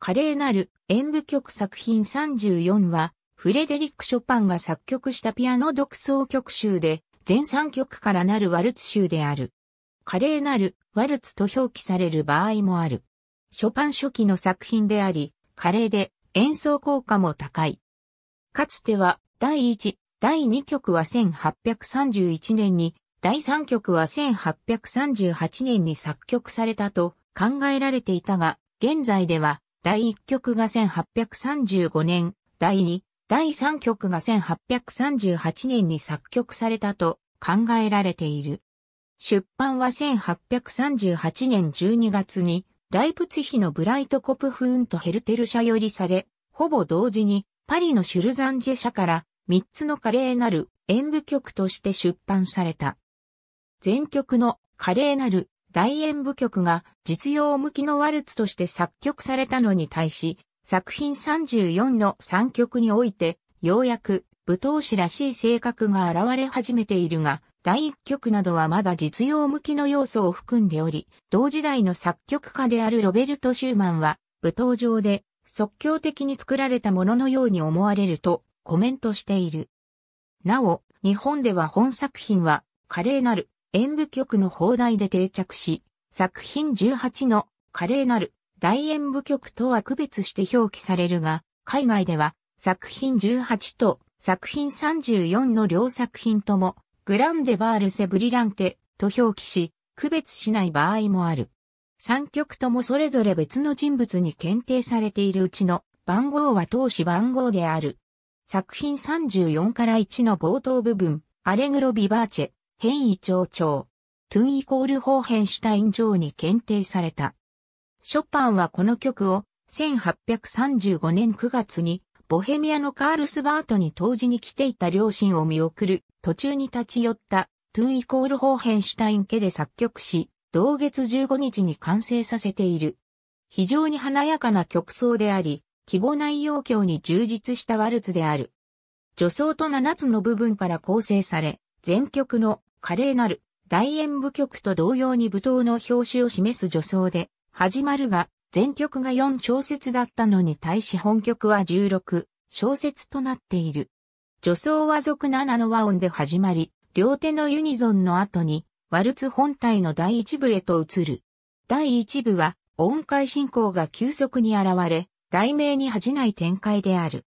華麗なる演舞曲作品34は、フレデリック・ショパンが作曲したピアノ独奏曲集で、全3曲からなるワルツ集である。華麗なるワルツと表記される場合もある。ショパン初期の作品であり、華麗で演奏効果も高い。かつては、第1、第2曲は1831年に、第3曲は1838年に作曲されたと考えられていたが、現在では第1局が1835年、第2、第3局が1838年に作曲されたと考えられている。出版は1838年12月に、ライプツヒのブライトコプフーンとヘルテル社よりされ、ほぼ同時にパリのシュルザンジェ社から3つの華麗なる演舞曲として出版された。全曲の華麗なる大演舞曲が実用向きのワルツとして作曲されたのに対し、作品34の3曲において、ようやく舞踏士らしい性格が現れ始めているが、第1曲などはまだ実用向きの要素を含んでおり、同時代の作曲家であるロベルト・シューマンは、舞踏上で即興的に作られたもののように思われるとコメントしている。なお、日本では本作品は、華麗なる演舞曲の放題で定着し、作品18の華麗なる大演舞曲とは区別して表記されるが、海外では作品18と作品34の両作品ともグランデバールセブリランテと表記し、区別しない場合もある。3曲ともそれぞれ別の人物に検定されているうちの番号は当時番号である。作品34から1の冒頭部分、アレグロ・ビバーチェ、変異長調、トゥンイコールホーヘンシュタイン上に検定された。ショパンはこの曲を1835年9月にボヘミアのカールスバートに当時に来ていた両親を見送る途中に立ち寄ったトゥンイコールホーヘンシュタイン家で作曲し、同月15日に完成させている。非常に華やかな曲奏であり、規模内容況に充実したワルツである。助装と7つの部分から構成され、全曲の華麗なる、大演舞曲と同様に舞踏の表紙を示す助走で、始まるが、全曲が4小節だったのに対し本曲は16小節となっている。助走は俗7の和音で始まり、両手のユニゾンの後に、ワルツ本体の第一部へと移る。第一部は、音階進行が急速に現れ、題名に恥じない展開である。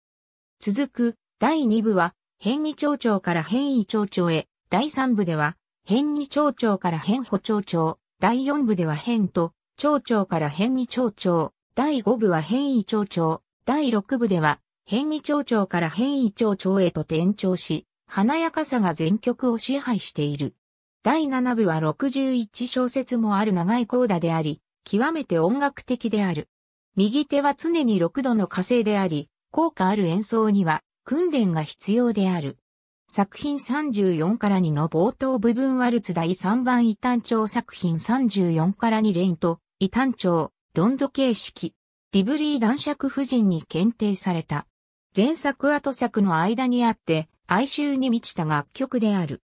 続く、第二部は、変異長調から変異長調へ、第3部では、変に蝶長から変補蝶長、第4部では変と、町長から変に蝶長、第5部は変異蝶長、第6部では、変異蝶長から変異蝶長へと転調し、華やかさが全曲を支配している。第7部は61小節もある長いコーダであり、極めて音楽的である。右手は常に6度の火星であり、効果ある演奏には訓練が必要である。作品34から2の冒頭部分ワルツ第3番異端調作品34から2レインと異端調ロンド形式ディブリー男爵夫人に検定された。前作後作の間にあって哀愁に満ちた楽曲である。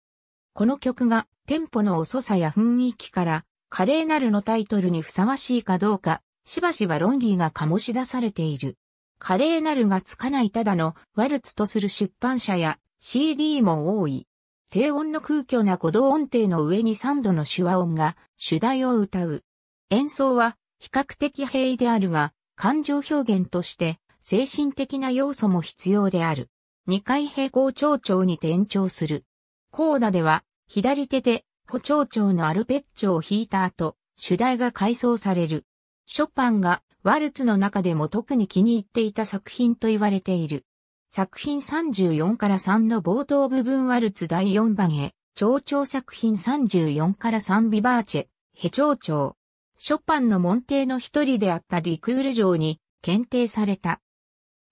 この曲がテンポの遅さや雰囲気から華麗なるのタイトルにふさわしいかどうか、しばしば論議が醸し出されている。華麗なるがつかないただのワルツとする出版社や CD も多い。低音の空虚な鼓動音程の上に3度の手話音が主題を歌う。演奏は比較的平易であるが、感情表現として精神的な要素も必要である。2回平行蝶調に転調する。コーダでは左手で補長調のアルペッチョを弾いた後、主題が改装される。ショパンがワルツの中でも特に気に入っていた作品と言われている。作品34から3の冒頭部分ワルツ第4番へ、蝶々作品34から3ビバーチェ、ヘ蝶々。ショパンの門弟の一人であったディクール城に検定された。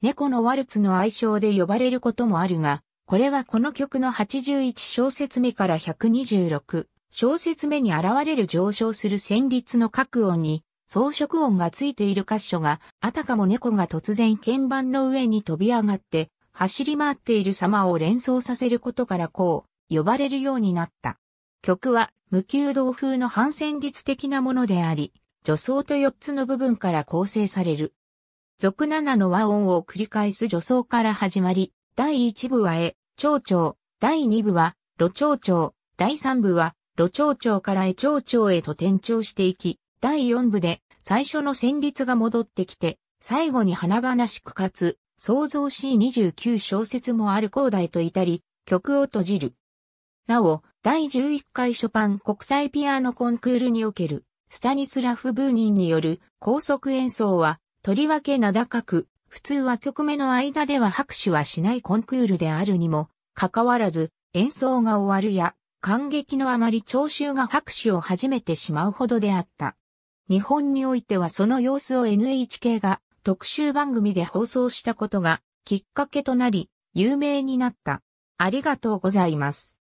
猫のワルツの愛称で呼ばれることもあるが、これはこの曲の81小節目から126小節目に現れる上昇する旋律の各音に装飾音がついている箇所が、あたかも猫が突然鍵盤の上に飛び上がって、走り回っている様を連想させることからこう、呼ばれるようになった。曲は、無給動風の反旋律的なものであり、助走と4つの部分から構成される。俗7の和音を繰り返す助走から始まり、第1部は絵、蝶々、第2部は、路蝶々、第3部は、路蝶々から絵蝶々へと転調していき、第4部で最初の旋律が戻ってきて、最後に花々しくかつ、創造 C29 小節もある広大と至り、曲を閉じる。なお、第11回ショパン国際ピアノコンクールにおける、スタニスラフ・ブーニンによる高速演奏は、とりわけ名高く、普通は曲目の間では拍手はしないコンクールであるにも、かかわらず、演奏が終わるや、感激のあまり聴衆が拍手を始めてしまうほどであった。日本においてはその様子を NHK が特集番組で放送したことがきっかけとなり、有名になった。ありがとうございます。